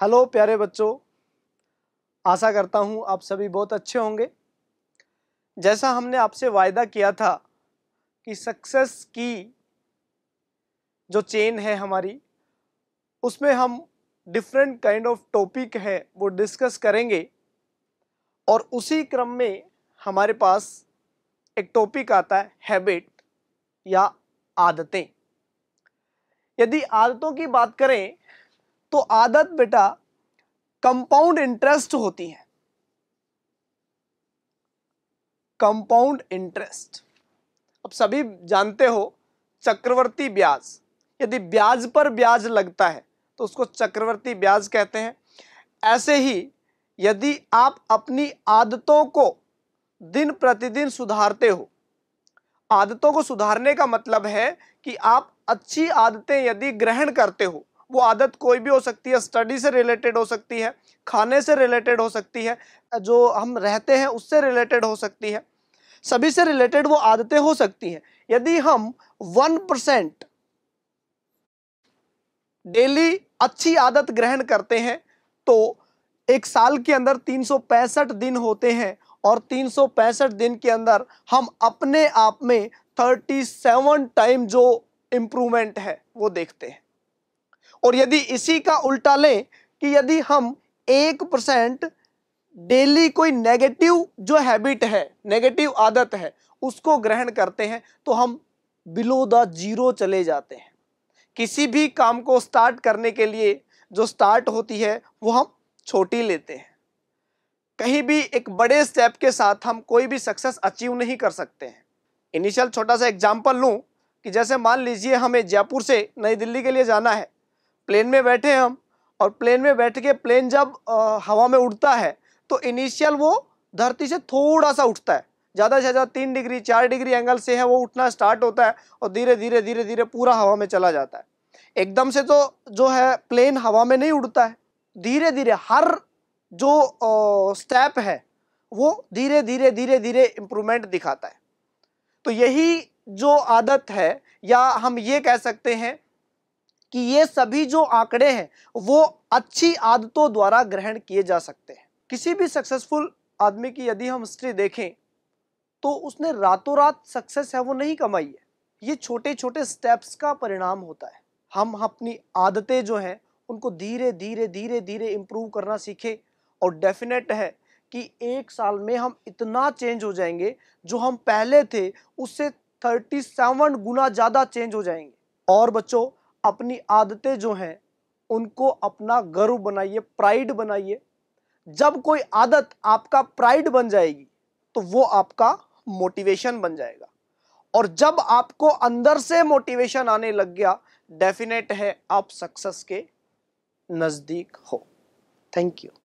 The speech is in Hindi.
हेलो प्यारे बच्चों आशा करता हूँ आप सभी बहुत अच्छे होंगे जैसा हमने आपसे वायदा किया था कि सक्सेस की जो चेन है हमारी उसमें हम डिफरेंट काइंड ऑफ टॉपिक है वो डिस्कस करेंगे और उसी क्रम में हमारे पास एक टॉपिक आता है हैबिट या आदतें यदि आदतों की बात करें तो आदत बेटा कंपाउंड इंटरेस्ट होती है कंपाउंड इंटरेस्ट अब सभी जानते हो चक्रवर्ती ब्याज यदि ब्याज पर ब्याज लगता है तो उसको चक्रवर्ती ब्याज कहते हैं ऐसे ही यदि आप अपनी आदतों को दिन प्रतिदिन सुधारते हो आदतों को सुधारने का मतलब है कि आप अच्छी आदतें यदि ग्रहण करते हो वो आदत कोई भी हो सकती है स्टडी से रिलेटेड हो सकती है खाने से रिलेटेड हो सकती है जो हम रहते हैं उससे रिलेटेड हो सकती है सभी से रिलेटेड वो आदतें हो सकती हैं यदि हम वन परसेंट डेली अच्छी आदत ग्रहण करते हैं तो एक साल के अंदर तीन दिन होते हैं और तीन दिन के अंदर हम अपने आप में 37 टाइम जो इम्प्रूवमेंट है वो देखते हैं और यदि इसी का उल्टा लें कि यदि हम एक परसेंट डेली कोई नेगेटिव जो हैबिट है नेगेटिव आदत है उसको ग्रहण करते हैं तो हम बिलो द जीरो चले जाते हैं किसी भी काम को स्टार्ट करने के लिए जो स्टार्ट होती है वो हम छोटी लेते हैं कहीं भी एक बड़े स्टेप के साथ हम कोई भी सक्सेस अचीव नहीं कर सकते हैं इनिशियल छोटा सा एग्जाम्पल लूँ कि जैसे मान लीजिए हमें जयपुर से नई दिल्ली के लिए जाना है प्लेन में बैठे हैं हम और प्लेन में बैठ के प्लेन जब आ, हवा में उड़ता है तो इनिशियल वो धरती से थोड़ा सा उठता है ज़्यादा से ज़्यादा तीन डिग्री चार डिग्री एंगल से है वो उठना स्टार्ट होता है और धीरे धीरे धीरे धीरे पूरा हवा में चला जाता है एकदम से तो जो है प्लेन हवा में नहीं उड़ता है धीरे धीरे हर जो स्टेप है वो धीरे धीरे धीरे धीरे इम्प्रूवमेंट दिखाता है तो यही जो आदत है या हम ये कह सकते हैं कि ये सभी जो आंकड़े हैं वो अच्छी आदतों द्वारा ग्रहण किए जा सकते हैं किसी भी सक्सेसफुल आदमी की यदि हम हिस्ट्री देखें तो उसने रातों रात सक्सेस है वो नहीं कमाई है ये छोटे छोटे स्टेप्स का परिणाम होता है हम अपनी आदतें जो हैं उनको धीरे धीरे धीरे धीरे इम्प्रूव करना सीखें और डेफिनेट है कि एक साल में हम इतना चेंज हो जाएंगे जो हम पहले थे उससे थर्टी सेवन गुना ज़्यादा चेंज हो जाएंगे और बच्चों अपनी आदतें जो हैं उनको अपना गर्व बनाइए प्राइड बनाइए जब कोई आदत आपका प्राइड बन जाएगी तो वो आपका मोटिवेशन बन जाएगा और जब आपको अंदर से मोटिवेशन आने लग गया डेफिनेट है आप सक्सेस के नज़दीक हो थैंक यू